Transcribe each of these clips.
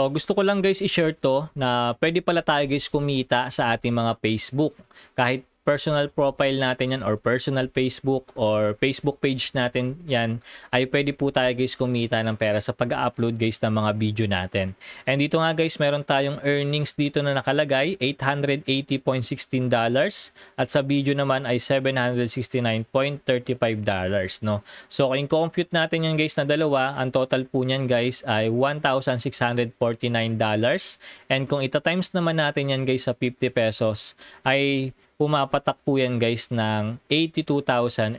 So, gusto ko lang guys i-share to na pwede pala tayo guys kumita sa ating mga Facebook. Kahit personal profile natin yan or personal Facebook or Facebook page natin yan ay pwede po tayo guys kumita ng pera sa pag-upload guys ng mga video natin. And dito nga guys meron tayong earnings dito na nakalagay $880.16 at sa video naman ay $769.35 no. So kung compute natin yan guys na dalawa ang total po niyan guys ay $1,649 and kung ita times naman natin yan guys sa 50 pesos ay pumapatak po yan guys ng 82,450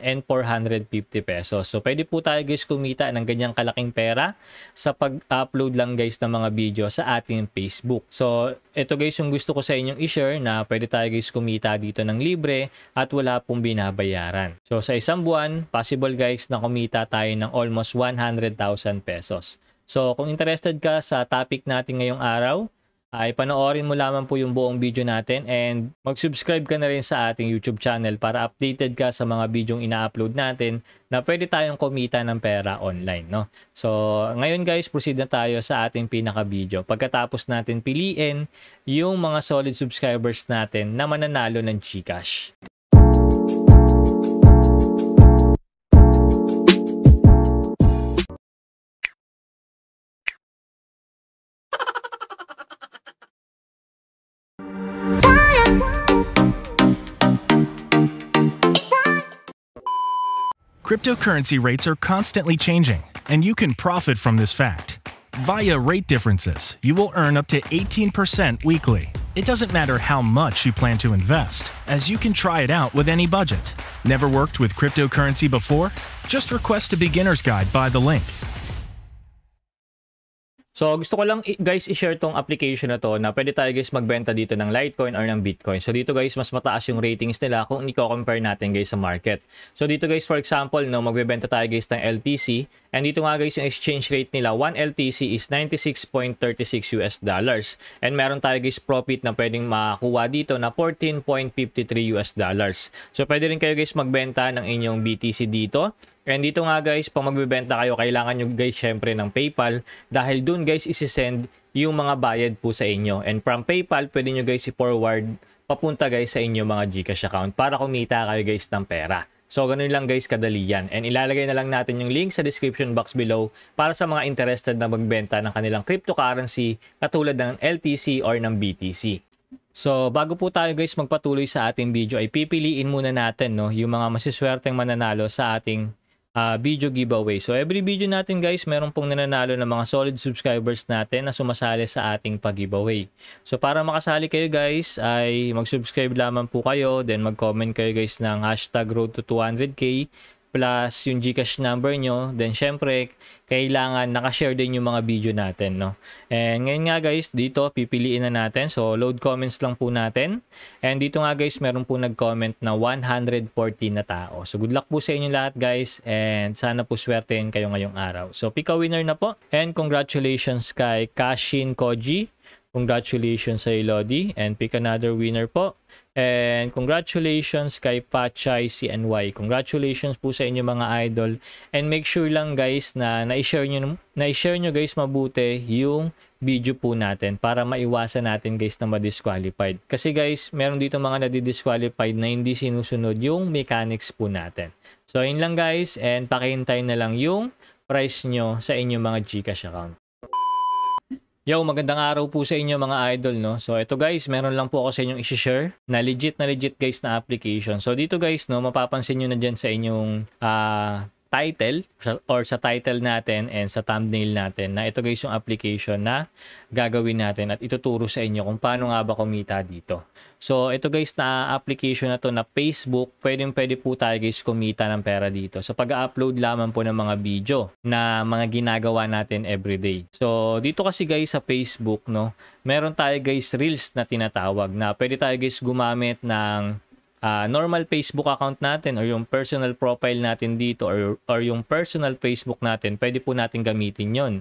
pesos. So pwede po tayo guys kumita ng ganyang kalaking pera sa pag-upload lang guys ng mga video sa ating Facebook. So ito guys yung gusto ko sa inyong i-share na pwede tayo guys kumita dito ng libre at wala pong binabayaran. So sa isang buwan, possible guys na kumita tayo ng almost 100,000 pesos. So kung interested ka sa topic natin ngayong araw, ay panoorin mo lamang po yung buong video natin and mag-subscribe ka na rin sa ating YouTube channel para updated ka sa mga video ina-upload natin na pwede tayong kumita ng pera online. No? So ngayon guys, proceed na tayo sa ating pinaka-video. Pagkatapos natin piliin yung mga solid subscribers natin na mananalo ng Gcash. Cryptocurrency rates are constantly changing, and you can profit from this fact. Via rate differences, you will earn up to 18% weekly. It doesn't matter how much you plan to invest, as you can try it out with any budget. Never worked with cryptocurrency before? Just request a beginner's guide by the link So gusto ko lang guys i-share tong application na to na pwede tayo guys magbenta dito ng Litecoin or ng Bitcoin. So dito guys mas mataas yung ratings nila kung i-compare natin guys sa market. So dito guys for example no magbebenta tayo guys ng LTC And dito nga guys yung exchange rate nila, 1 LTC is 96.36 US dollars. And meron tayo guys profit na pwedeng makuha dito na 14.53 US dollars. So pwede rin kayo guys magbenta ng inyong BTC dito. And dito nga guys, pag magbebenta kayo, kailangan nyo guys syempre ng PayPal dahil dun guys isisend yung mga bayad po sa inyo. And from PayPal, pwede nyo guys i-forward papunta guys sa inyo mga Gcash account para kumita kayo guys ng pera. So ganun lang guys kadali yan. And ilalagay na lang natin yung link sa description box below para sa mga interested na magbenta ng kanilang cryptocurrency katulad ng LTC or ng BTC. So, bago po tayo guys magpatuloy sa ating video ay pipiliin muna natin no, yung mga masiswerteng mananalo sa ating uh, video giveaway. So every video natin guys, meron pong nananalo ng mga solid subscribers natin na sumasali sa ating pag-giveaway. So para makasali kayo guys, ay mag-subscribe lamang po kayo, then mag-comment kayo guys ng hashtag road to 200k plus yung Gcash number nyo. Then, syempre, kailangan nakashare din yung mga video natin, no? And ngayon nga guys, dito pipiliin na natin. So, load comments lang po natin. And dito nga guys, meron po nag-comment na 140 na tao. So, good luck po sa inyo lahat guys. And sana po swertein kayo ngayong araw. So, pick a winner na po. And congratulations kay Kashin Koji Congratulations sa Lodi and pick another winner po. And congratulations kay Pachay CNY. Congratulations po sa inyo mga idol. And make sure lang guys na na-share nyo, na-share nyo guys mabuti yung video po natin para maiwasan natin guys na ma-disqualified. Kasi guys, meron dito mga na disqualified na hindi sinusunod yung mechanics po natin. So yun lang guys and pakihintay na lang yung price nyo sa inyong mga Gcash account. Yo, magandang araw po sa inyo mga idol, no? So, ito guys, meron lang po ako sa inyong isi-share na legit na legit guys na application. So, dito guys, no, mapapansin nyo na dyan sa inyong uh, title or sa title natin and sa thumbnail natin na ito guys yung application na gagawin natin at ituturo sa inyo kung paano nga ba kumita dito. So ito guys na application na to na Facebook, pwedeng pwede po tayo guys kumita ng pera dito. So pag-upload lamang po ng mga video na mga ginagawa natin everyday. So dito kasi guys sa Facebook no, meron tayo guys reels na tinatawag na pwede tayo guys gumamit ng uh, normal Facebook account natin or yung personal profile natin dito or, or yung personal Facebook natin, pwede po natin gamitin yon.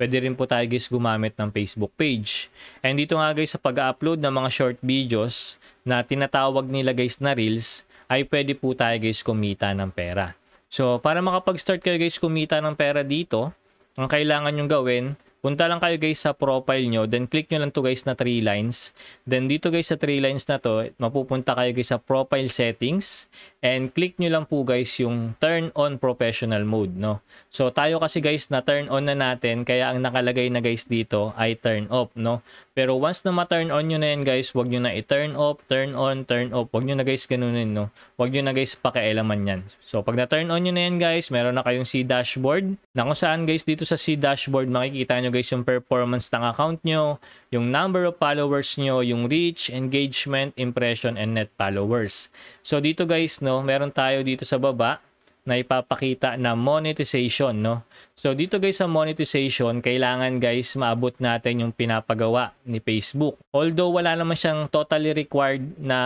Pwede rin po tayo guys gumamit ng Facebook page. And dito nga guys sa pag-upload ng mga short videos na tinatawag nila guys na reels, ay pwede po tayo guys kumita ng pera. So para makapag-start kayo guys kumita ng pera dito, ang kailangan nyong gawin Punta lang kayo guys sa profile nyo, then click nyo lang to guys na 3 lines. Then dito guys sa 3 lines na to, mapupunta kayo guys sa profile settings and click nyo lang po guys yung turn on professional mode, no? So tayo kasi guys na turn on na natin, kaya ang nakalagay na guys dito ay turn off, no? Pero once na ma-turn on nyo na yan guys, wag nyo na i-turn off, turn on, turn off. Wag nyo na guys ganunin no. Wag nyo na guys pakialaman yan. So pag na-turn on nyo na yan guys, meron na kayong C-dashboard. Na kung saan guys dito sa C-dashboard makikita nyo guys yung performance ng account nyo, yung number of followers nyo, yung reach, engagement, impression, and net followers. So dito guys no, meron tayo dito sa baba na ipapakita na monetization, no? So, dito guys sa monetization, kailangan guys maabot natin yung pinapagawa ni Facebook. Although wala naman siyang totally required na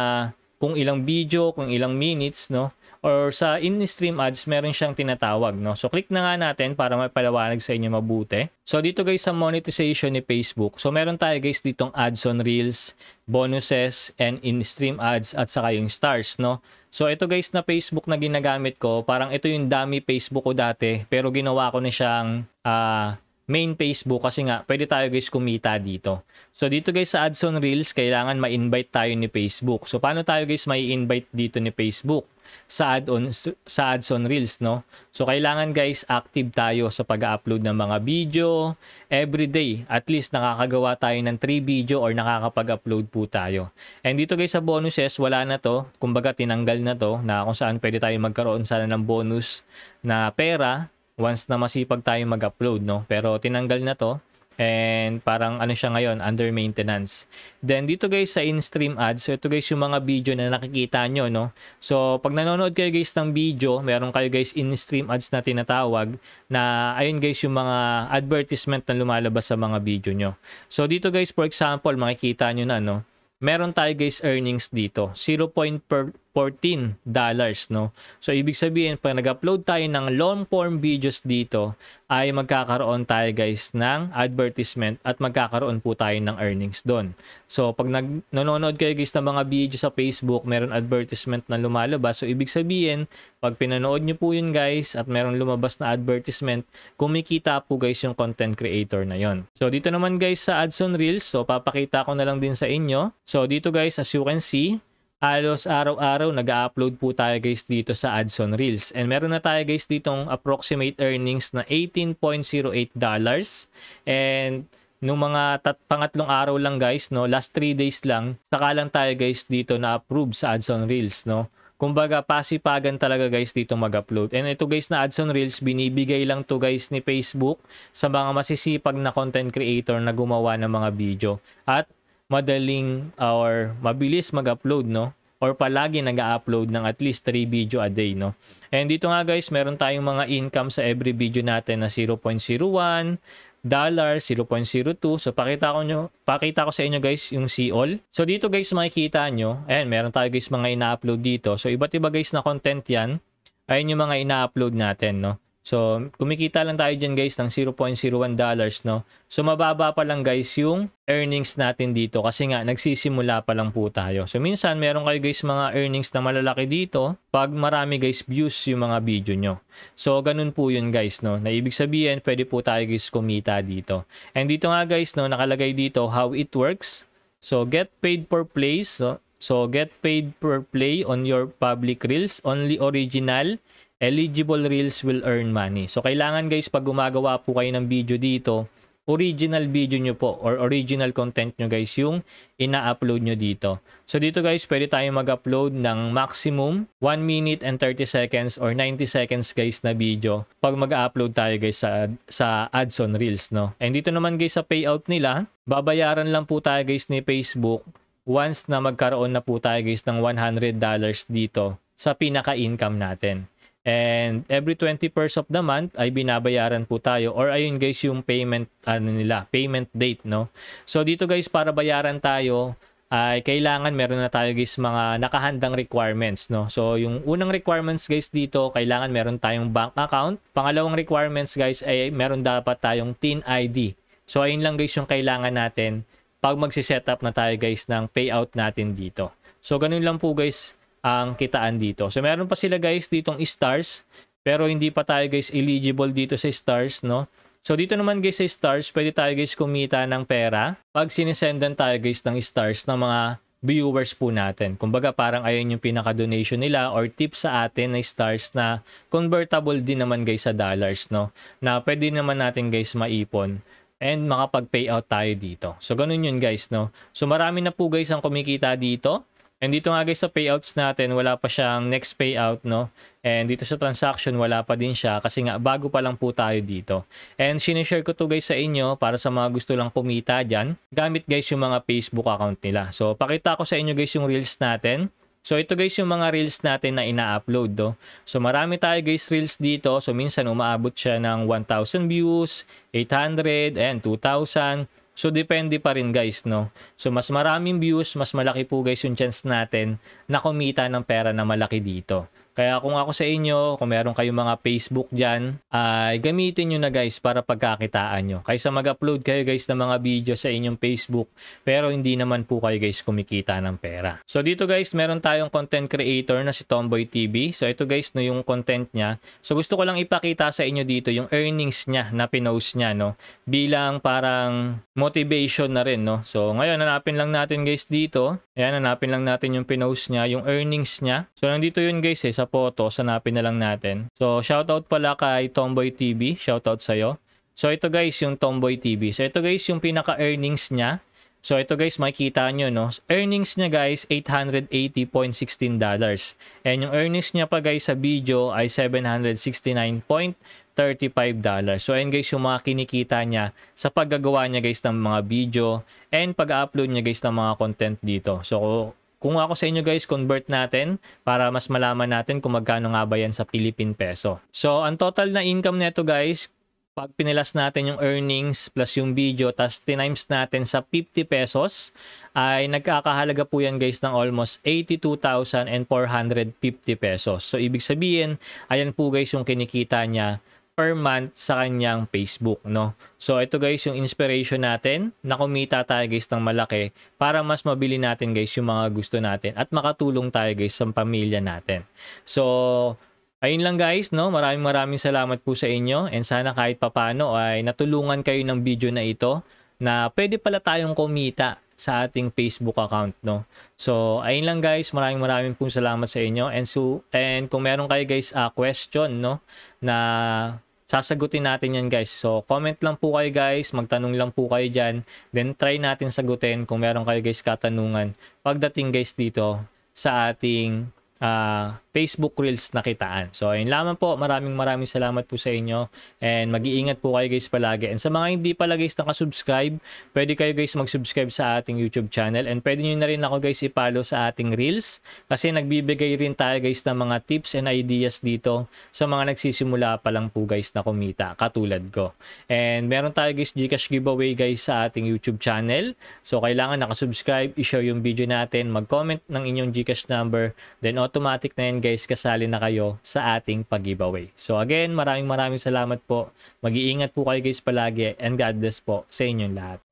kung ilang video, kung ilang minutes, no? or sa in-stream ads, meron siyang tinatawag. No? So click na nga natin para mapalawanag sa inyo mabuti. So dito guys sa monetization ni Facebook, so meron tayo guys ditong ads on reels, bonuses, and in-stream ads at saka yung stars. No? So ito guys na Facebook na ginagamit ko, parang ito yung dummy Facebook ko dati pero ginawa ko na siyang uh, main Facebook kasi nga pwede tayo guys kumita dito. So dito guys sa Adson reels, kailangan ma-invite tayo ni Facebook. So paano tayo guys mai invite dito ni Facebook? sa add-on sa on reels no. So kailangan guys active tayo sa pag-upload ng mga video every day. At least nakakagawa tayo ng 3 video or nakakapag-upload po tayo. And dito guys sa bonuses wala na to. Kumbaga tinanggal na to na kung saan pwede tayo magkaroon sana ng bonus na pera once na masipag tayo mag-upload no. Pero tinanggal na to. And parang ano siya ngayon, under maintenance. Then dito guys sa in-stream ads, so ito guys yung mga video na nakikita nyo, no? So pag nanonood kayo guys ng video, meron kayo guys in-stream ads na tinatawag na ayun guys yung mga advertisement na lumalabas sa mga video nyo. So dito guys for example, makikita nyo na, no? Meron tayo guys earnings dito, 0.4 $14, no? So, ibig sabihin, pag nag-upload tayo ng long-form videos dito, ay magkakaroon tayo guys ng advertisement at magkakaroon po tayo ng earnings doon. So, pag nanonood kayo guys ng mga video sa Facebook, meron advertisement na lumalabas. So, ibig sabihin, pag pinanood nyo po yun guys at meron lumabas na advertisement, kumikita po guys yung content creator na yon. So, dito naman guys sa Adson Reels, so papakita ko na lang din sa inyo. So, dito guys, as you can see, Alos araw-araw nag-upload po tayo guys dito sa Adson Reels. And meron na tayo guys ditong approximate earnings na 18.08 dollars. And nung mga tat pangatlong araw lang guys, no, last 3 days lang, saka lang tayo guys dito na approve sa Adson Reels, no. Kumbaga, pasipagan talaga guys dito mag-upload. And ito guys na Adson Reels, binibigay lang to guys ni Facebook sa mga masisipag na content creator na gumawa ng mga video. At madaling uh, or mabilis mag-upload, no? Or palagi nag-upload ng at least 3 video a day, no? And dito nga guys, meron tayong mga income sa every video natin na 0.01, dollar 0.02. So pakita ko nyo, pakita ko sa inyo guys yung see all. So dito guys makikita nyo, ayan meron tayo guys mga ina-upload dito. So iba't iba guys na content yan. ayun yung mga ina-upload natin, no? So, kumikita lang tayo dyan guys ng 0.01 dollars, no? So, mababa pa lang guys yung earnings natin dito kasi nga nagsisimula pa lang po tayo. So, minsan meron kayo guys mga earnings na malalaki dito pag marami guys views yung mga video nyo. So, ganun po yun guys, no? Na ibig sabihin, pwede po tayo guys kumita dito. And dito nga guys, no, nakalagay dito how it works. So, get paid per place, no? So, get paid per play on your public reels, only original eligible reels will earn money. So kailangan guys pag gumagawa po kayo ng video dito, original video nyo po or original content nyo guys yung ina-upload nyo dito. So dito guys, pwede tayo mag-upload ng maximum 1 minute and 30 seconds or 90 seconds guys na video pag mag-upload tayo guys sa, sa ads on reels no. And dito naman guys sa payout nila, babayaran lang po tayo guys ni Facebook once na magkaroon na po tayo guys ng $100 dito sa pinaka-income natin. And every 20 first of the month ay binabayaran po tayo or ayun guys yung payment ano nila, payment date no. So dito guys para bayaran tayo ay kailangan meron na tayo guys mga nakahandang requirements no. So yung unang requirements guys dito kailangan meron tayong bank account. Pangalawang requirements guys ay meron dapat tayong TIN ID. So ayun lang guys yung kailangan natin pag magsi-setup na tayo guys ng payout natin dito. So ganun lang po guys ang kitaan dito. So meron pa sila guys ditong stars pero hindi pa tayo guys eligible dito sa stars no. So dito naman guys sa stars, pwede tayo guys kumita ng pera pag sinisendan tayo guys ng stars ng mga viewers po natin. Kumbaga parang ayun yung pinaka-donation nila or tip sa atin na stars na convertible din naman guys sa dollars no. Na pwede naman natin guys maipon and makapag-payout tayo dito. So ganun yun guys no. So marami na po guys ang kumikita dito And dito nga guys sa payouts natin, wala pa siyang next payout, no? And dito sa transaction, wala pa din siya kasi nga bago pa lang po tayo dito. And sinishare ko to guys sa inyo para sa mga gusto lang kumita dyan. Gamit guys yung mga Facebook account nila. So pakita ko sa inyo guys yung reels natin. So ito guys yung mga reels natin na ina-upload do. So marami tayo guys reels dito. So minsan umaabot siya ng 1,000 views, 800, and 2,000. So depende pa rin guys, no? So mas maraming views, mas malaki po guys yung chance natin na kumita ng pera na malaki dito. Kaya kung ako sa inyo, kung meron kayong mga Facebook dyan, ay gamitin nyo na guys para pagkakitaan nyo. Kaysa mag-upload kayo guys ng mga video sa inyong Facebook, pero hindi naman po kayo guys kumikita ng pera. So dito guys, meron tayong content creator na si Tomboy TV. So ito guys, no, yung content niya. So gusto ko lang ipakita sa inyo dito yung earnings niya na pinost niya, no? Bilang parang motivation na rin, no? So ngayon, hanapin lang natin guys dito. Ayan, hanapin lang natin yung pinost niya, yung earnings niya. So nandito yun guys, eh, sa sa photos, na lang natin. So, shoutout pala kay Tomboy TV. Shoutout sa'yo. So, ito guys, yung Tomboy TV. So, ito guys, yung pinaka-earnings niya. So, ito guys, makikita nyo, no? Earnings niya guys, $880.16. And yung earnings niya pa guys sa video ay $769.35. So, ayan guys, yung mga kinikita niya sa paggagawa niya guys ng mga video and pag-upload niya guys ng mga content dito. So, kung ako sa inyo guys, convert natin para mas malaman natin kung magkano nga ba yan sa Philippine Peso. So, ang total na income nito guys, pag pinilas natin yung earnings plus yung video, tas tinimes natin sa 50 pesos, ay nagkakahalaga po yan guys ng almost 82,450 pesos. So, ibig sabihin, ayan po guys yung kinikita niya per month sa kanyang Facebook, no? So, ito guys yung inspiration natin na kumita tayo guys ng malaki para mas mabili natin guys yung mga gusto natin at makatulong tayo guys sa pamilya natin. So, ayun lang guys, no? Maraming maraming salamat po sa inyo and sana kahit papano ay natulungan kayo ng video na ito na pwede pala tayong kumita sa ating Facebook account, no? So, ayun lang guys, maraming maraming pong salamat sa inyo and so and kung meron kayo guys uh, question, no, na Sasagutin natin yan guys. So comment lang po kayo guys, magtanong lang po kayo dyan. Then try natin sagutin kung meron kayo guys katanungan pagdating guys dito sa ating uh, Facebook Reels na kitaan. So ayun lamang po, maraming maraming salamat po sa inyo and mag-iingat po kayo guys palagi. And sa mga hindi pala guys nakasubscribe, pwede kayo guys mag-subscribe sa ating YouTube channel and pwede nyo na rin ako guys ipalo sa ating Reels kasi nagbibigay rin tayo guys ng mga tips and ideas dito sa mga nagsisimula pa lang po guys na kumita katulad ko. And meron tayo guys Gcash giveaway guys sa ating YouTube channel. So kailangan nakasubscribe, i-share yung video natin, mag-comment ng inyong Gcash number, then automatic na yan guys, kasali na kayo sa ating pag-giveaway. So again, maraming maraming salamat po. Mag-iingat po kayo guys palagi and God bless po sa inyong lahat.